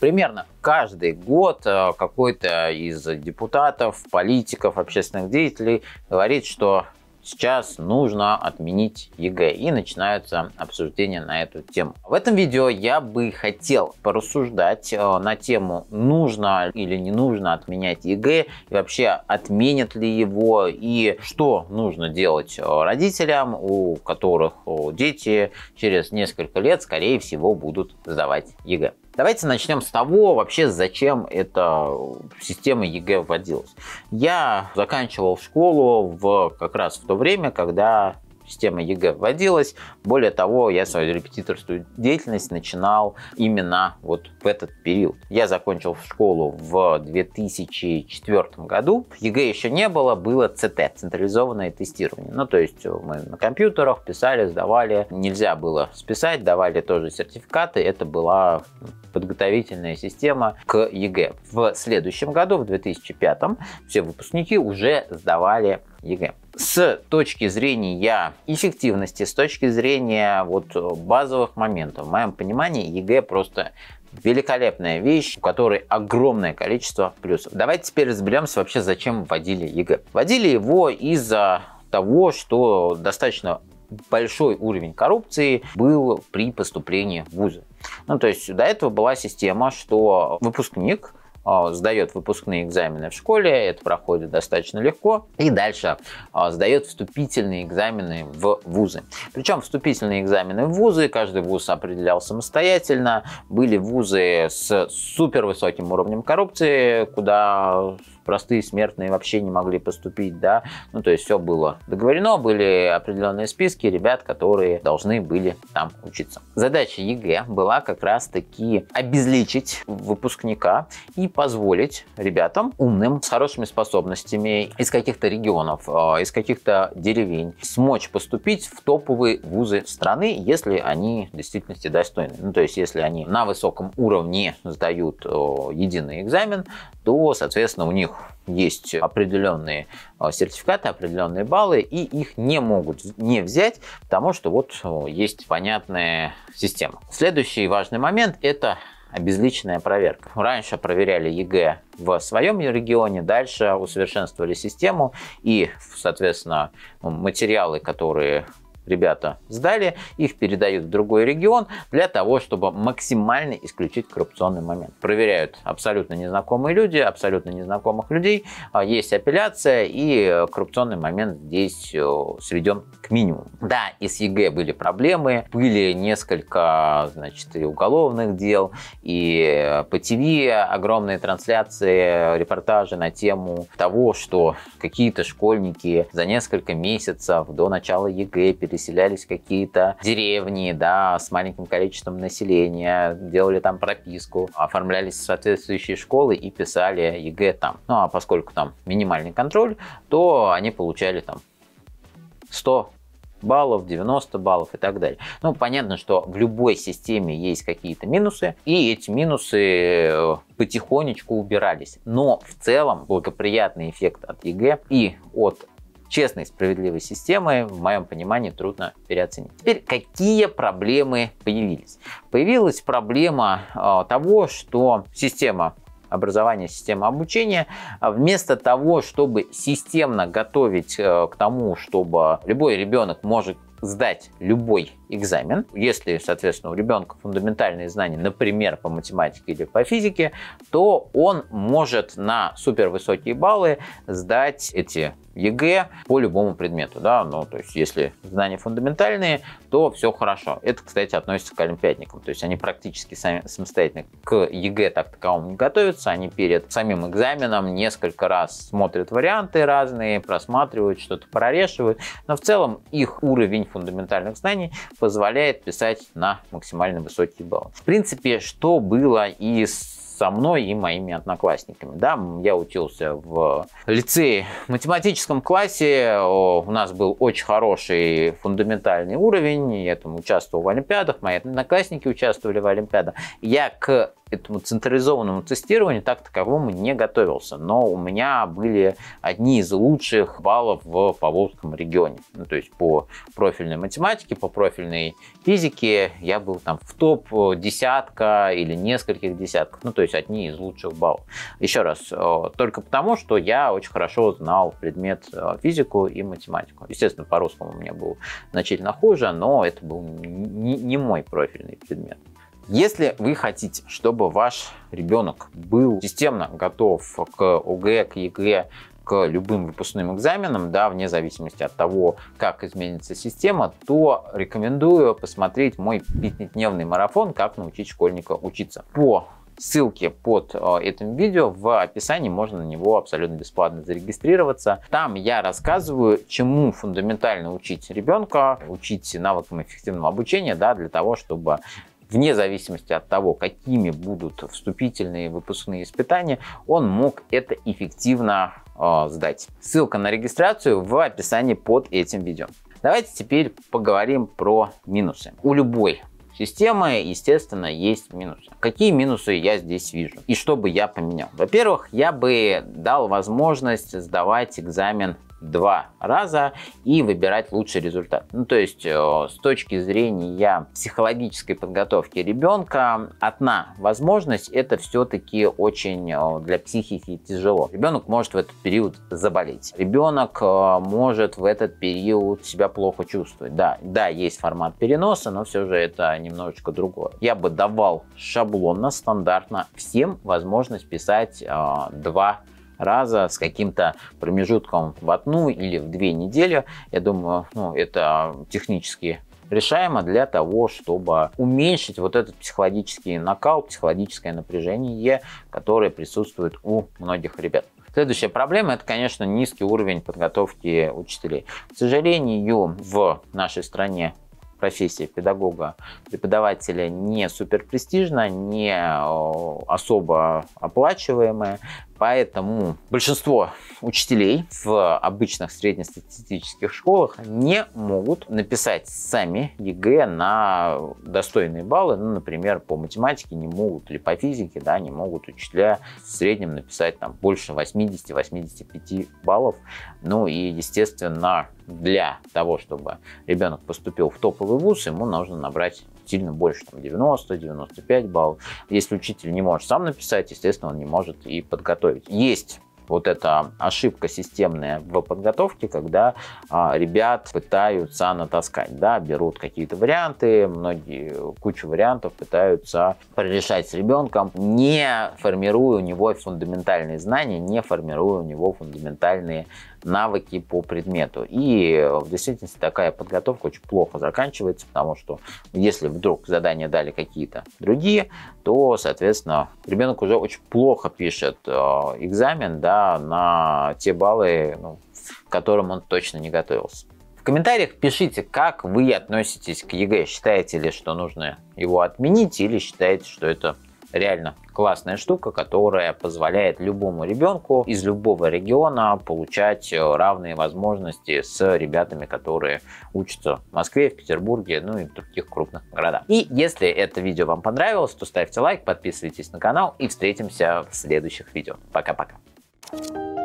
примерно каждый год э, какой-то из депутатов, политиков, общественных деятелей говорит, что сейчас нужно отменить ЕГЭ. И начинаются обсуждения на эту тему. В этом видео я бы хотел порассуждать э, на тему, нужно или не нужно отменять ЕГЭ, и вообще отменят ли его, и что нужно делать э, родителям, у которых дети через несколько лет, скорее всего, будут сдавать ЕГЭ. Давайте начнем с того, вообще зачем эта система ЕГЭ вводилась. Я заканчивал школу в, как раз в то время, когда система ЕГЭ вводилась. Более того, я свою репетиторскую деятельность начинал именно вот в этот период. Я закончил школу в 2004 году. ЕГЭ еще не было, было ЦТ, централизованное тестирование. Ну, то есть э, мы на компьютерах писали, сдавали. Нельзя было списать, давали тоже сертификаты. Это была подготовительная система к ЕГЭ. В следующем году, в 2005, все выпускники уже сдавали ЕГЭ с точки зрения эффективности, с точки зрения вот базовых моментов, в моем понимании ЕГЭ просто великолепная вещь, у которой огромное количество плюсов. Давайте теперь разберемся вообще, зачем вводили ЕГЭ. Вводили его из-за того, что достаточно большой уровень коррупции был при поступлении в вузы. Ну, то есть до этого была система, что выпускник – а, сдает выпускные экзамены в школе, это проходит достаточно легко, и дальше а, сдает вступительные экзамены в вузы. Причем вступительные экзамены в вузы каждый вуз определял самостоятельно, были вузы с супервысоким уровнем коррупции, куда простые смертные вообще не могли поступить, да, ну, то есть все было договорено, были определенные списки ребят, которые должны были там учиться. Задача ЕГЭ была как раз-таки обезличить выпускника и позволить ребятам умным, с хорошими способностями из каких-то регионов, а, из каких-то деревень смочь поступить в топовые вузы страны, если они в действительности достойны. Ну, то есть, если они на высоком уровне сдают единый экзамен, то, соответственно, у них есть определенные э, сертификаты, определенные баллы, и их не могут не взять, потому что вот э, есть понятная система. Следующий важный момент – это обезличенная проверка. Раньше проверяли ЕГЭ в своем регионе, дальше усовершенствовали систему и, соответственно, материалы, которые ребята сдали, их передают в другой регион для того, чтобы максимально исключить коррупционный момент. Проверяют абсолютно незнакомые люди, абсолютно незнакомых людей, а, есть апелляция, и э, коррупционный момент здесь э, сведен к минимуму. Да, и с ЕГЭ были проблемы, были несколько, значит, и уголовных дел, и э, по ТВ огромные трансляции, репортажи на тему того, что какие-то школьники за несколько месяцев до начала ЕГЭ перед переселялись какие-то деревни, да, с маленьким количеством населения, делали там прописку, оформлялись соответствующие школы и писали ЕГЭ там. Ну, а поскольку там минимальный контроль, то они получали там 100 баллов, 90 баллов и так далее. Ну, понятно, что в любой системе есть какие-то минусы, и эти минусы э, потихонечку убирались. Но в целом благоприятный эффект от ЕГЭ и от честной, справедливой системы, в моем понимании, трудно переоценить. Теперь, какие проблемы появились? Появилась проблема а, того, что система образования, система обучения, а, вместо того, чтобы системно готовить э, к тому, чтобы любой ребенок может сдать любой экзамен. Если, соответственно, у ребенка фундаментальные знания, например, по математике или по физике, то он может на супервысокие баллы сдать эти ЕГЭ по любому предмету, да, ну, то есть, если знания фундаментальные, то все хорошо. Это, кстати, относится к олимпиадникам, то есть, они практически сами, самостоятельно к ЕГЭ так таковому не готовятся, они перед самим экзаменом несколько раз смотрят варианты разные, просматривают, что-то прорешивают, но в целом их уровень фундаментальных знаний позволяет писать на максимально высокий балл. В принципе, что было и со мной и моими одноклассниками. Да, я учился в лицее в математическом классе. У нас был очень хороший фундаментальный уровень. Я там участвовал в олимпиадах, мои одноклассники участвовали в олимпиадах. Я к этому централизованному тестированию так таковому не готовился, но у меня были одни из лучших баллов в Поволжском регионе. Ну, то есть по профильной математике, по профильной физике я был там в топ десятка или нескольких десятков, ну то есть одни из лучших баллов. Еще раз, э, только потому, что я очень хорошо знал предмет э, физику и математику. Естественно, по русскому у меня был значительно хуже, но это был не мой профильный предмет. Если вы хотите, чтобы ваш ребенок был системно готов к ОГЭ, к ЕГЭ, к любым выпускным экзаменам, да, вне зависимости от того, как изменится система, то рекомендую посмотреть мой пятидневный марафон «Как научить школьника учиться». По ссылке под э, этим видео в описании можно на него абсолютно бесплатно зарегистрироваться. Там я рассказываю, чему фундаментально учить ребенка, учить навыкам эффективного обучения, да, для того, чтобы вне зависимости от того, какими будут вступительные выпускные испытания, он мог это эффективно э, сдать. Ссылка на регистрацию в описании под этим видео. Давайте теперь поговорим про минусы. У любой системы, естественно, есть минусы. Какие минусы я здесь вижу? И что бы я поменял? Во-первых, я бы дал возможность сдавать экзамен два раза и выбирать лучший результат. Ну, то есть э, с точки зрения психологической подготовки ребенка, одна возможность это все-таки очень э, для психики тяжело. Ребенок может в этот период заболеть. Ребенок э, может в этот период себя плохо чувствовать. Да, да, есть формат переноса, но все же это немножечко другое. Я бы давал шаблонно, стандартно всем возможность писать два раза с каким-то промежутком в одну или в две недели. Я думаю, ну, это технически решаемо для того, чтобы уменьшить вот этот психологический накал, психологическое напряжение, которое присутствует у многих ребят. Следующая проблема – это, конечно, низкий уровень подготовки учителей. К сожалению, в нашей стране профессия педагога, преподавателя не суперпрестижна, не э, особо оплачиваемая, Поэтому большинство учителей в обычных среднестатистических школах не могут написать сами ЕГЭ на достойные баллы. Ну, например, по математике не могут, или по физике, да, не могут учителя в среднем написать там больше 80-85 баллов. Ну и, естественно, для того, чтобы ребенок поступил в топовый вуз, ему нужно набрать сильно больше, там 90-95 баллов. Если учитель не может сам написать, естественно, он не может и подготовить. Есть вот эта ошибка системная в подготовке, когда а, ребят пытаются натаскать, да, берут какие-то варианты, многие, кучу вариантов пытаются прорешать с ребенком, не формируя у него фундаментальные знания, не формируя у него фундаментальные навыки по предмету. И э, в действительности такая подготовка очень плохо заканчивается, потому что если вдруг задания дали какие-то другие, то, соответственно, ребенок уже очень плохо пишет э, экзамен да, на те баллы, ну, к которым он точно не готовился. В комментариях пишите, как вы относитесь к ЕГЭ. Считаете ли, что нужно его отменить или считаете, что это реально классная штука, которая позволяет любому ребенку из любого региона получать э, равные возможности с ребятами, которые учатся в Москве, в Петербурге, ну и в других крупных городах. И если это видео вам понравилось, то ставьте лайк, подписывайтесь на канал и встретимся в следующих видео. Пока-пока. Thank you